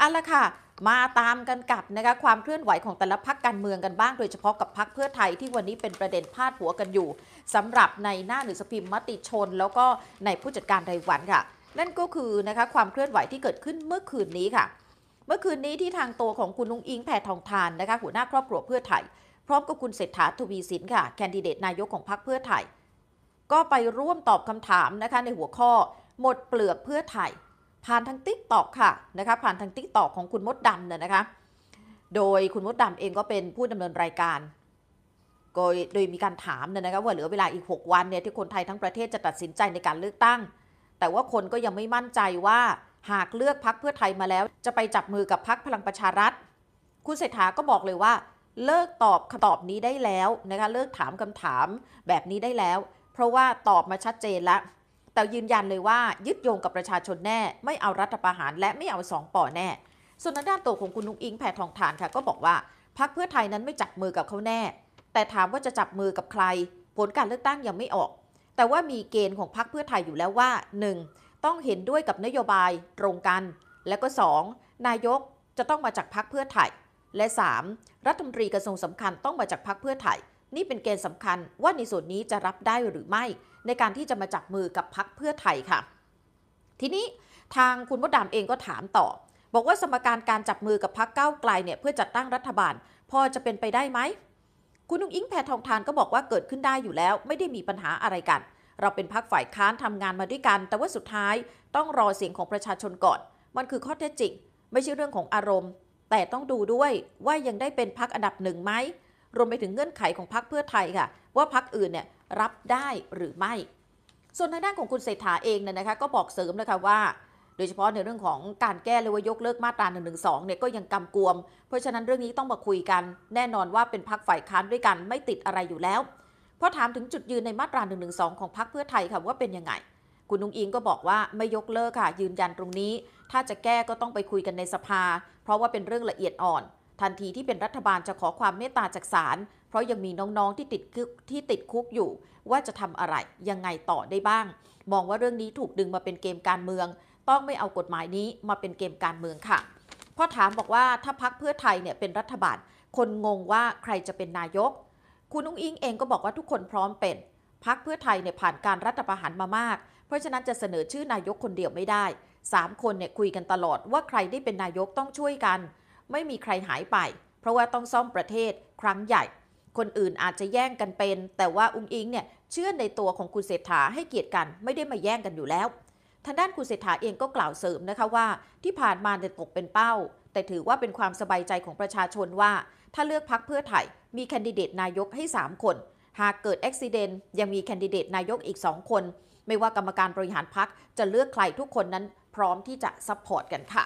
อาละค่ะมาตามกันกับนะคะความเคลื่อนไหวของแต่ละพักการเมืองกันบ้าง โดยเฉพาะกับพักเพื่อไทยที่วันนี้เป็นประเด็นพาดหัวกันอยู่ สำหรับในหน้าหนังสือพิมพ์มติชน แล้วก็ในผู้จัดการรายวันค่ะนั่นก็คือนะคะความเคลื่อนไหวที่เกิดขึ้นเมื่อคืนนี้ค่ะ เมื่อคืนนี้ที่ทางตัวของคุณนุ้งอิงแพทองทานนะคะหัวหน้าครอบครัวเพื่อไทยพร้อมกับคุณเศรษฐาทวีสินค่ะ แคนดิเดตนายกของพักเพื่อไทยก็ไปร่วมตอบคำถามนะคะในหัวข้อหมดเปลือกเพื่อไทยผ่านทางติ๊กตอกค่ะนะคะ ผ่านทางติ๊กตอกของคุณมดดำเนี่ยนะคะ โดยคุณมดดำเองก็เป็นผู้ดำเนินรายการโดยมีการถามเนี่ยนะคะว่าเหลือเวลาอีก 6 วันเนี่ยที่คนไทยทั้งประเทศจะตัดสินใจในการเลือกตั้ง แต่ว่าคนก็ยังไม่มั่นใจว่าหากเลือกพักเพื่อไทยมาแล้ว จะไปจับมือกับพักพลังประชารัฐ คุณเศรษฐาก็บอกเลยว่า เลิกตอบคำตอบนี้ได้แล้วนะคะเลิกถามคำถามแบบนี้ได้แล้ว เพราะว่าตอบมาชัดเจนแล้วแต่ยืนยันเลยว่ายึดโยงกับประชาชนแน่ ไม่เอารัฐประหารและไม่เอาสองป่อแน่ ส่วนด้านตัวของคุณนุ้งอิงแผ่ทองทานค่ะก็บอกว่าพรรคเพื่อไทยนั้นไม่จับมือกับเขาแน่ แต่ถามว่าจะจับมือกับใคร ผลการเลือกตั้งยังไม่ออก แต่ว่ามีเกณฑ์ของพรรคเพื่อไทยอยู่แล้วว่า 1. ต้องเห็นด้วยกับนโยบาย ตรงกัน และก็ 2. นายกจะต้องมาจากพรรคเพื่อไทยและ 3. รัฐมนตรีกระทรวงสำคัญต้องมาจากพรรคเพื่อไทยนี่เป็นเกณฑ์สำคัญว่าในส่วนนี้จะรับได้หรือไม่ ในการที่จะมาจับมือกับพักเพื่อไทยค่ะ ทีนี้ทางคุณมดดามเองก็ถามต่อ บอกว่าสมการการจับมือกับพักเก้าไกลเนี่ยเพื่อจัดตั้งรัฐบาลพอจะเป็นไปได้ไหม คุณนุ้งอิงแพทองทานก็บอกว่าเกิดขึ้นได้อยู่แล้ว ไม่ได้มีปัญหาอะไรกัน เราเป็นพักฝ่ายค้านทำงานมาด้วยกันแต่ว่าสุดท้าย ต้องรอเสียงของประชาชนก่อน มันคือข้อเท็จจริง ไม่ใช่เรื่องของอารมณ์ แต่ต้องดูด้วยว่ายังได้เป็นพักอันดับหนึ่งไหมรวมไปถึงเงื่อนไขของพักเพื่อไทยค่ะว่าพักอื่นเนี่ยรับได้หรือไม่ ส่วนทางด้านของคุณเศรษฐาเองเนี่ยนะคะก็บอกเสริมนะคะว่า โดยเฉพาะในเรื่องของการแก้หรือว่ายกเลิกมาตรา1นึเนี่ยก็ยังกำกวม เพราะฉะนั้นเรื่องนี้ต้องมาคุยกัน แน่นอนว่าเป็นพักฝ่ายค้านด้วยกันไม่ติดอะไรอยู่แล้วพอถามถึงจุดยืนในมาตรา1นึของพักเพื่อไทยค่ะว่าเป็นยังไง คุณนุงอิงก็บอกว่าไม่ยกเลิกค่ะ ยืนยันตรงนี้ ถ้าจะแก้ก็ต้องไปคุยกันในสภา เพราะว่าเป็นเรื่องละเอียดอ่อนทันทีที่เป็นรัฐบาลจะขอความเมตตาจากศาลเพราะยังมีน้องๆที่ติดคุกที่ติดคุกอยู่ว่าจะทำอะไรยังไงต่อได้บ้าง มองว่าเรื่องนี้ถูกดึงมาเป็นเกมการเมือง ต้องไม่เอากฎหมายนี้มาเป็นเกมการเมืองค่ะพ่อถามบอกว่าถ้าพักเพื่อไทยเนี่ยเป็นรัฐบาล คนงงว่าใครจะเป็นนายก คุณนุ้งอิงเองก็บอกว่าทุกคนพร้อมเป็นพักเพื่อไทยเนี่ยผ่านการรัฐประหารมามาก เพราะฉะนั้นจะเสนอชื่อนายกคนเดียวไม่ได้ 3 คนเนี่ยคุยกันตลอดว่าใครได้เป็นนายกต้องช่วยกันไม่มีใครหายไป เพราะว่าต้องซ่อมประเทศครั้งใหญ่ คนอื่นอาจจะแย่งกันเป็น แต่ว่าอุ้งอิงเนี่ย เชื่อในตัวของคุณเศรษฐาให้เกียรติกันไม่ได้มาแย่งกันอยู่แล้ว ทางด้านคุณเศรษฐาเองก็กล่าวเสริมนะคะว่าที่ผ่านมาเด็่ตกเป็นเป้า แต่ถือว่าเป็นความสบายใจของประชาชนว่า ถ้าเลือกพักเพื่อไทยมีแคนดิเดตนายกให้ 3 คน หากเกิดอุบิเหตุยังมีแคนดิเดตนายกอีก2คนไม่ว่ากรรมการบริหารพักจะเลือกใครทุกคนนั้นพร้อมที่จะซัพพอร์ตกันค่ะ